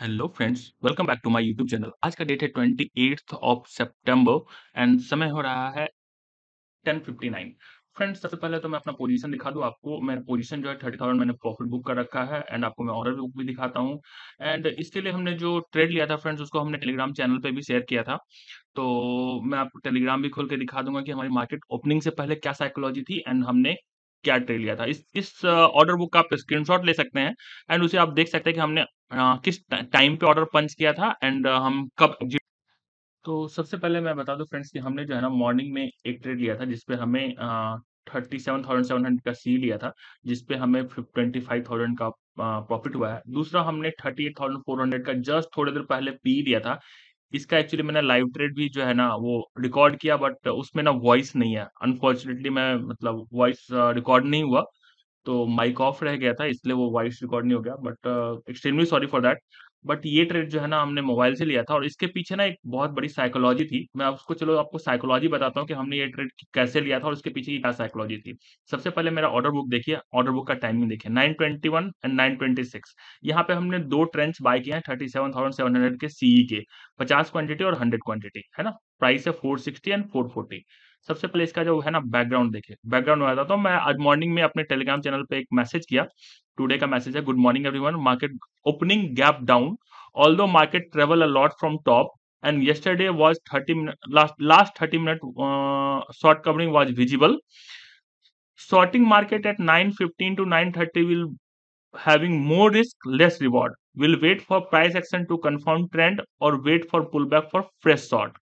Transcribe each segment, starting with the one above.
Hello friends welcome back to my YouTube channel आज का date है ट्वेंटी एट्थ ऑफ सितंबर एंड समय हो रहा है टेन फिफ्टी नाइन फ्रेंड्स सबसे पहले तो मैं अपना पोजीशन दिखा दूं आपको मेरा पोजीशन जो है थर्टी थाउजेंड मैंने प्रॉफिट बुक कर रखा है एंड आपको मैं ऑर्डर बुक भी दिखाता हूं एंड इसके लिए हमने जो ट्रेड लिया था फ्रेंड्स उसको हमने टेलीग्राम चैनल पे भी शेयर किया था तो मैं आपको टेलीग्राम भी खोल के दिखा दूंगा कि हमारी मार्केट ओपनिंग से पहले क्या साइकोलॉजी थी एंड हमने क्या ट्रेड लिया था इस इस ऑर्डर बुक का आप स्क्रीनशॉट ले सकते हैं एंड उसे आप देख सकते हैं कि हमने आ, किस टाइम पे ऑर्डर पंच किया था एंड हम कब तो सबसे पहले मैं बता दूं फ्रेंड्स कि हमने जो है ना मॉर्निंग में एक ट्रेड लिया था जिसपे हमें thirty seven thousand seven hundred का सी लिया था जिसपे हमें ट्वेंटी फाइव थाउजेंड का प्रॉफिट हुआ है दूसरा हमने thirty eight thousand four hundred का जस्ट थोड़ी देर पहले पी लिया था इसका एक्चुअली मैंने लाइव ट्रेड भी जो है ना वो रिकॉर्ड किया बट उसमें ना वॉइस नहीं है अनफॉर्चुनेटली मैं मतलब वॉइस रिकॉर्ड नहीं हुआ तो माइक ऑफ रह गया था इसलिए वो वॉइस रिकॉर्ड नहीं हो गया but extremely sorry for that but ये ट्रेड जो है ना हमने मोबाइल से लिया था और इसके पीछे ना एक बहुत बड़ी साइकोलॉजी थी मैं उसको चलो आपको साइकोलॉजी बताता हूँ कि हमने ये ट्रेड कैसे लिया था और इसके पीछे क्या साइकोलॉजी थी सबसे पहले मेरा ऑर्डर बुक देखिए ऑर्डर बुक का टाइमिंग देखिए nine twenty one and nine twenty six यहाँ पे हमने दो ट्रेंड्स बाय किए हैं thirty seven thousand seven hundred के सीई e के पचास क्वांटिटी और हंड्रेड क्वांटिटी है ना प्राइस है four sixty and four forty सबसे पहले इसका जो है ना बैकग्राउंड देखिए बैकग्राउंड में आता तो मैं आज मॉर्निंग में अपने टेलीग्राम चैनल पे एक मैसेज किया टुडे का मैसेज है good morning everyone market opening gap down although market travel a lot from top and yesterday was thirty last last thirty minute short covering was visible shorting market at nine to nine thirty will having more risk less reward will wait for price action to confirm trend और wait for pull back for fresh short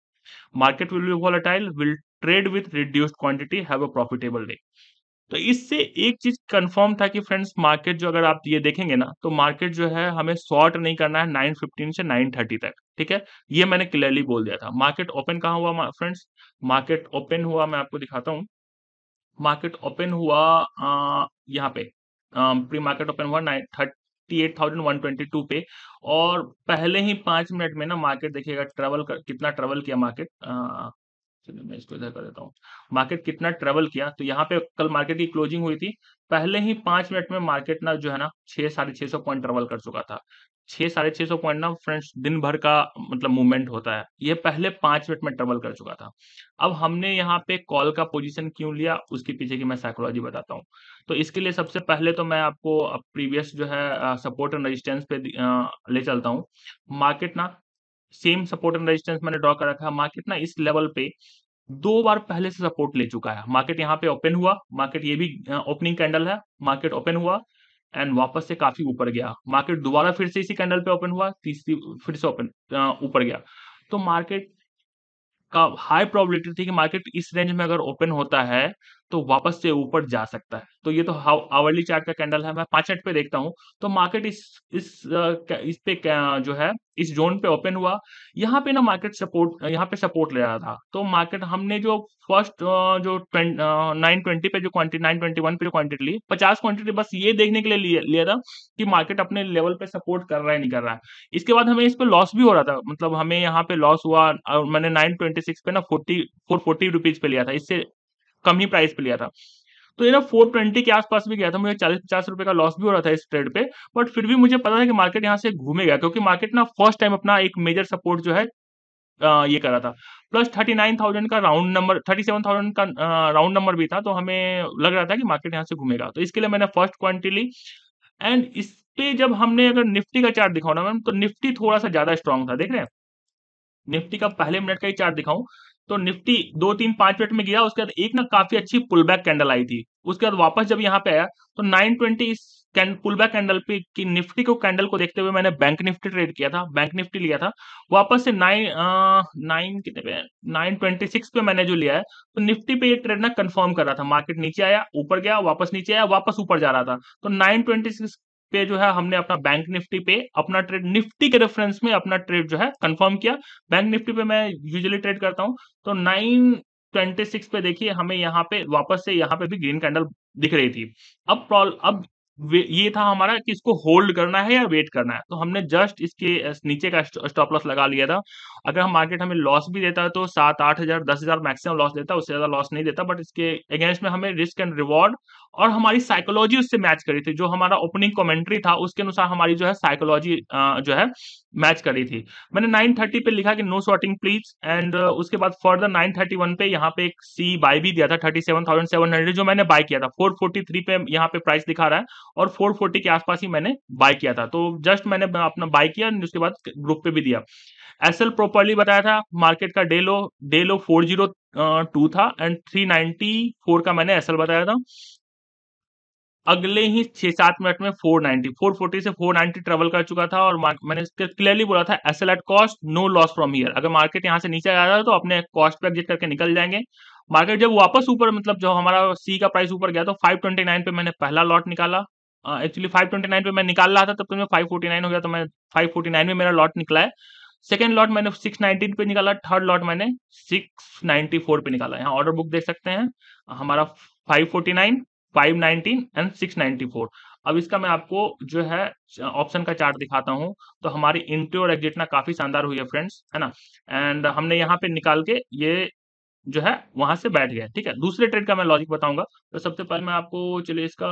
market will trade with reduced quantity have a profitable day तो इससे एक चीज confirm था कि friends market जो अगर आप ये देखेंगे ना तो मार्केट जो है हमें शॉर्ट नहीं करना है 9:15 से 9:30 तक ठीक है ये मैंने क्लियरली बोल दिया था मार्केट ओपन कहाँ हुआ फ्रेंड्स मार्केट ओपन हुआ मैं आपको दिखाता हूँ मार्केट ओपन हुआ यहाँ पे प्री मार्केट ओपन हुआ nine thirty eight thousand one twenty two पे और पहले ही पांच मिनट में ना मार्केट देखिएगा ट्रेवल कर कितना ट्रेवल किया मार्केट चलिए तो मैं इसको इधर कर देता हूँ मार्केट कितना ट्रेवल किया तो यहाँ पे कल मार्केट की क्लोजिंग हुई थी पहले ही पांच मिनट में मार्केट ना जो है ना छह साढ़े छह सौ पॉइंट ट्रेवल कर चुका था छह साढ़े छह सौ पॉइंट ना फ्रेंड्स दिन भर का मतलब मूवमेंट होता है ये पहले पांच मिनट में ट्रेवल कर चुका था अब हमने यहाँ पे कॉल का पोजीशन क्यों लिया उसके पीछे की मैं साइकोलॉजी बताता हूँ तो इसके लिए सबसे पहले तो मैं आपको प्रीवियस जो है सपोर्ट एंड रजिस्टेंस पे ले चलता हूँ मार्केट ना सेम सपोर्ट एंड रेजिस्टेंस मैंने ड्रॉ कर रखा है मार्केट ना इस लेवल पे दो बार पहले से सपोर्ट ले चुका है मार्केट यहाँ पे ओपन हुआ मार्केट ये भी ओपनिंग कैंडल है मार्केट ओपन हुआ एंड वापस से काफी ऊपर गया मार्केट दोबारा फिर से इसी कैंडल पे ओपन हुआ तीसरी फिर से ओपन ऊपर गया तो मार्केट का हाई प्रोबेबिलिटी थी कि मार्केट इस रेंज में अगर ओपन होता है तो वापस से ऊपर जा सकता है तो ये तो आवर्ली चार्ट का कैंडल है मैं पांच मिनट पे देखता हूँ तो मार्केट इस इस इस पे जो है इस जोन पे ओपन हुआ यहाँ पे ना मार्केट सपोर्ट यहाँ पे सपोर्ट ले रहा था तो मार्केट हमने जो फर्स्ट जो नाइन ट्वेंटी पे जो क्वांटिटी नाइन ट्वेंटी वन पे जो क्वांटिटी ली पचास क्वांटिटी बस ये देखने के लिए लिया था कि मार्केट अपने लेवल पे सपोर्ट कर रहा है नहीं कर रहा है इसके बाद हमें इस पे लॉस भी हो रहा था मतलब हमें यहाँ पे लॉस हुआ और मैंने नाइन ट्वेंटी सिक्स पे ना फोर्टी फोर फोर्टी रुपीज पे लिया था इससे कम ही प्राइस पे लिया था तो ये ना फोर ट्वेंटी के आसपास भी गया था मुझे चालीस पचास रुपए का लॉस भी हो रहा था इस ट्रेड पे बट फिर भी मुझे पता था कि मार्केट यहाँ से घूमेगा क्योंकि मार्केट ना फर्स्ट टाइम अपना एक मेजर सपोर्ट जो है आ, ये करा था प्लस थर्टी नाइन थाउजेंड का round number thirty seven thousand का राउंड नंबर भी था तो हमें लग रहा था कि मार्केट यहाँ से घूमेगा तो इसके लिए मैंने फर्स्ट क्वांटिटी ली एंड इस पे जब हमने अगर निफ्टी का चार्ट दिखाओ ना मैम तो निफ्टी थोड़ा सा ज्यादा स्ट्रांग था देख रहे हैं निफ्टी का पहले मिनट का ही चार्ट दिखाऊं तो निफ्टी दो तीन पांच मिनट में गिरा उसके बाद एक ना काफी अच्छी पुल बैक कैंडल आई थी उसके बाद वापस जब यहाँ पे आया तो nine twenty pull back candle पे की निफ्टी को कैंडल को देखते हुए मैंने बैंक निफ्टी ट्रेड किया था बैंक निफ्टी लिया था वापस से नाइन नाइन कितने पे नाइन ट्वेंटी सिक्स पे मैंने जो लिया है तो निफ्टी पे ये ट्रेड ना कंफर्म कर रहा था मार्केट नीचे आया ऊपर गया वापस नीचे आया वापस ऊपर जा रहा था तो नाइन ट्वेंटी सिक्स पे जो है हमने अपना बैंक निफ्टी पे अपना ट्रेड निफ्टी के रेफरेंस में अपना ट्रेड जो है कंफर्म किया बैंक निफ्टी पे मैं यूजुअली ट्रेड करता हूँ तो नाइन ट्वेंटी सिक्स पे देखिए हमें यहाँ पे वापस से यहाँ पे भी ग्रीन कैंडल दिख रही थी अब अब ये था हमारा कि इसको होल्ड करना है या वेट करना है तो हमने जस्ट इसके नीचे का स्टॉप लॉस लगा लिया था अगर हम मार्केट हमें लॉस भी देता है तो सात आठ हजार दस हजार मैक्सिमम लॉस देता है उससे ज्यादा लॉस नहीं देता बट इसके अगेंस्ट में हमें रिस्क एंड रिवॉर्ड और हमारी साइकोलॉजी उससे मैच करी थी जो हमारा ओपनिंग कमेंट्री था उसके अनुसार हमारी जो है साइकोलॉजी जो है मैच करी थी मैंने 9:30 पे लिखा कि नो शॉर्टिंग प्लीज एंड उसके बाद फर्दर 9:31 पे यहाँ पे एक सी बाय भी दिया था 37,700 जो मैंने बाय किया था 443 पे यहाँ पे प्राइस दिखा रहा है और 440 के आसपास ही मैंने बाय किया था तो जस्ट मैंने अपना बाय किया उसके बाद ग्रुप पे भी दिया एस एल प्रॉपरली बताया था मार्केट का day low day low four zero two था एंड थ्री नाइनटी फोर का मैंने एस एल बताया था अगले ही छह सात मिनट में 490 440 से 490 ट्रेवल कर चुका था और मैंने क्लियरली बोला था S L at cost no loss from here अगर मार्केट यहाँ से नीचे आ रहा है तो अपने कॉस्ट पे एग्जिट करके निकल जाएंगे मार्केट जब वापस ऊपर मतलब जो हमारा सी का प्राइस ऊपर गया तो 529 पे मैंने पहला लॉट निकाला एक्चुअली uh, 529 पे मैं निकाल रहा था तब तो मैं 549 हो गया तो मैं 549 में मेरा लॉट निकला है सेकेंड लॉट मैंने 619 पे निकाला थर्ड लॉट मैंने 694 पे निकाला यहाँ ऑर्डर बुक देख सकते हैं हमारा 549 519 एंड 694 अब इसका मैं आपको जो है ऑप्शन का चार्ट दिखाता हूँ तो हमारी इंट्री और एग्जिट ना काफी शानदार हुई है फ्रेंड्स है ना एंड हमने यहाँ पे निकाल के ये जो है वहां से बैठ गया ठीक है दूसरे ट्रेड का मैं लॉजिक बताऊंगा तो सबसे पहले मैं आपको चलिए इसका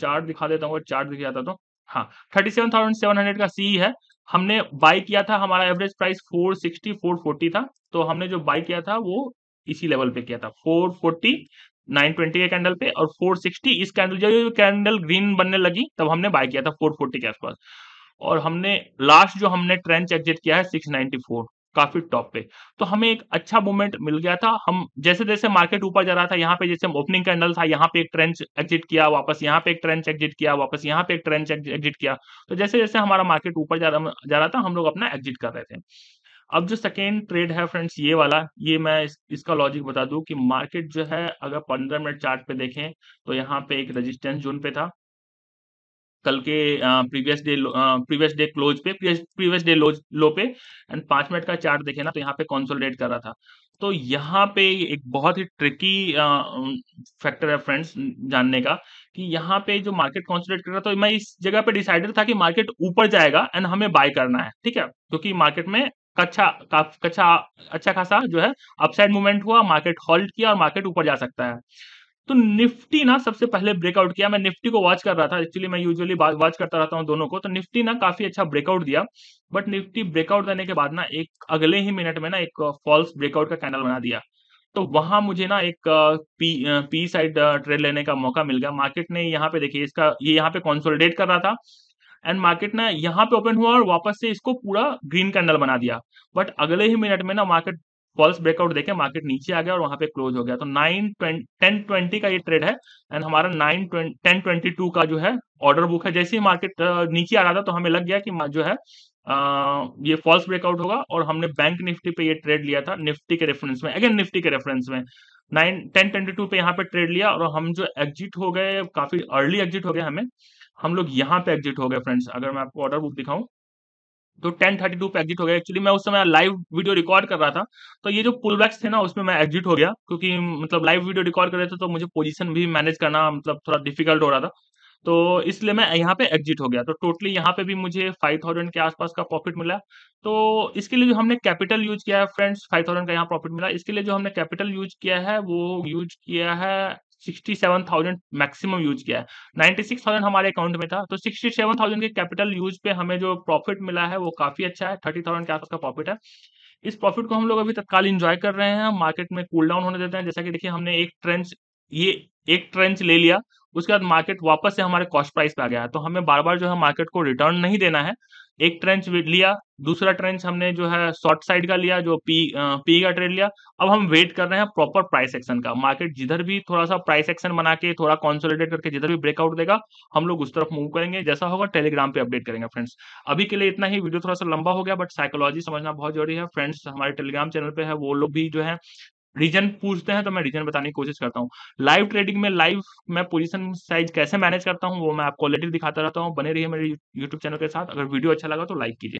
चार्ट दिखा देता हूँ चार्ट दिखा जाता हूँ तो। हाँ thirty seven thousand seven hundred का सी है हमने बाई किया था हमारा average price four sixty four forty था तो हमने जो बाई किया था वो इसी लेवल पे किया था फोर फोर्टी 920 के कैंडल पे और 460 इस कैंडल जो कैंडल ग्रीन बनने लगी तब हमने बाय किया था 440 के आसपास और हमने लास्ट जो हमने ट्रेंच एग्जिट किया है 694 काफी टॉप पे तो हमें एक अच्छा मूवमेंट मिल गया था हम जैसे जैसे मार्केट ऊपर जा रहा था यहाँ पे जैसे ओपनिंग कैंडल था यहाँ पे एक ट्रेंच एग्जिट किया वापस यहाँ पे एक ट्रेंच एग्जिट किया वापस यहाँ पे एक ट्रेंच एग्जिट किया तो जैसे जैसे हमारा मार्केट ऊपर जा रहा था हम लोग अपना एग्जिट कर रहे थे अब जो सेकेंड ट्रेड है फ्रेंड्स ये वाला ये मैं इस, इसका लॉजिक बता दूं कि मार्केट जो है अगर पंद्रह मिनट चार्ट पे देखें तो यहाँ पे एक रेजिस्टेंस जोन पे था कल के previous day previous day close पे प्रीवियस डे लो, पे एंड पांच मिनट का चार्ट देखे ना तो यहाँ पे कॉन्सोलिडेट कर रहा था तो यहाँ पे एक बहुत ही ट्रिकी फैक्टर है फ्रेंड्स जानने का कि यहाँ पे जो मार्केट कॉन्सोलेट कर रहा तो मैं इस जगह पे डिसाइडेड था कि मार्केट ऊपर जाएगा एंड हमें बाय करना है ठीक है क्योंकि मार्केट में कच्चा कच्चा अच्छा खासा जो है अपसाइड मूवमेंट हुआ मार्केट हॉल्ट किया और मार्केट ऊपर जा सकता है तो निफ्टी ना सबसे पहले ब्रेकआउट किया मैं निफ्टी को वॉच कर रहा था एक्चुअली मैं यूजुअली वॉच करता रहता हूँ दोनों को तो निफ्टी ना काफी अच्छा ब्रेकआउट दिया बट निफ्टी ब्रेकआउट देने के बाद ना एक अगले ही मिनट में ना एक फॉल्स uh, ब्रेकआउट का कैनल बना दिया तो वहां मुझे ना एक पी पी साइड ट्रेड लेने का मौका मिल गया मार्केट ने यहाँ पे देखिए इसका ये यहाँ पे कंसोलिडेट कर रहा था एंड मार्केट ने यहाँ पे ओपन हुआ और वापस से इसको पूरा ग्रीन कैंडल बना दिया बट अगले ही मिनट में ना मार्केट फॉल्स ब्रेकआउट देखे मार्केट नीचे आ गया और वहां पे क्लोज हो गया तो नाइन टेन ट्वेंटी का ये ट्रेड है एंड हमारा नाइन टेन ट्वेंटी टू का जो है ऑर्डर बुक है जैसे ही मार्केट नीचे आ रहा था तो हमें लग गया कि जो है आ, ये फॉल्स ब्रेकआउट होगा और हमने बैंक निफ्टी पे ये ट्रेड लिया था निफ्टी के रेफरेंस में अगेन निफ्टी के रेफरेंस में नाइन टेन ट्वेंटी टू पे यहाँ पे ट्रेड लिया और हम जो एग्जिट हो गए काफी अर्ली एग्जिट हो गए हमें हम लोग यहाँ पे एग्जिट हो गए फ्रेंड्स अगर मैं आपको ऑर्डर बुक दिखाऊं तो टेन थर्टी टू पे एग्जिट हो गया एक्चुअली मैं उस समय लाइव वीडियो रिकॉर्ड कर रहा था तो ये जो पुल बैक्स थे ना उसमें मैं एग्जिट हो गया क्योंकि मतलब लाइव वीडियो रिकॉर्ड कर रहे थे तो मुझे पोजिशन भी मैनेज करना मतलब थोड़ा डिफिकल्ट हो रहा था तो इसलिए मैं यहाँ पे एग्जिट हो गया तो टोटली यहाँ पे भी मुझे फाइव थाउजेंड के आसपास का प्रॉफिट मिला तो इसके लिए जो हमने कैपिटल यूज किया है फ्रेंड्स फाइव थाउजेंड का यहाँ प्रॉफिट मिला इसके लिए जो हमने कैपिटल यूज किया है वो यूज किया है sixty seven thousand maximum use किया है नाइन्टी सिक्स थाउजेंड हमारे अकाउंट में था तो सिक्सटी सेवन थाउजेंड के कैपिटल यूज पे हमें जो प्रॉफिट मिला है वो काफी अच्छा है थर्टी थाउजेंड के आसपास का प्रॉफिट है इस प्रॉफिट को हम लोग अभी तत्काल इंजॉय कर रहे हैं मार्केट में कूल डाउन होने देते हैं जैसा कि देखिए हमने एक ट्रेंड ये एक ट्रेंच ले लिया उसके बाद मार्केट वापस से हमारे कॉस्ट प्राइस पे आ गया तो हमें बार बार जो है मार्केट को रिटर्न नहीं देना है एक ट्रेंच लिया दूसरा ट्रेंच हमने जो है शॉर्ट साइड का लिया जो पी पी का ट्रेड लिया अब हम वेट कर रहे हैं प्रॉपर प्राइस एक्शन का मार्केट जिधर भी थोड़ा सा प्राइस एक्शन बना के थोड़ा कॉन्सोलिडेट करके जिधर भी ब्रेकआउट देगा हम लोग उस तरफ मूव करेंगे जैसा होगा टेलीग्राम पे अपडेट करेंगे फ्रेंड्स अभी के लिए इतना ही वीडियो थोड़ा सा लंबा हो गया बट साइकोलॉजी समझना बहुत जरूरी है फ्रेंड्स हमारे टेलीग्राम चैनल पर है वो लोग भी जो है रीजन पूछते हैं तो मैं रीजन बताने की कोशिश करता हूँ लाइव ट्रेडिंग में लाइव मैं पोजीशन साइज कैसे मैनेज करता हूँ वो मैं आपको ऑलरेडी दिखाता रहता हूँ बने रहिए मेरे यूट्यूब चैनल के साथ अगर वीडियो अच्छा लगा तो लाइक कीजिए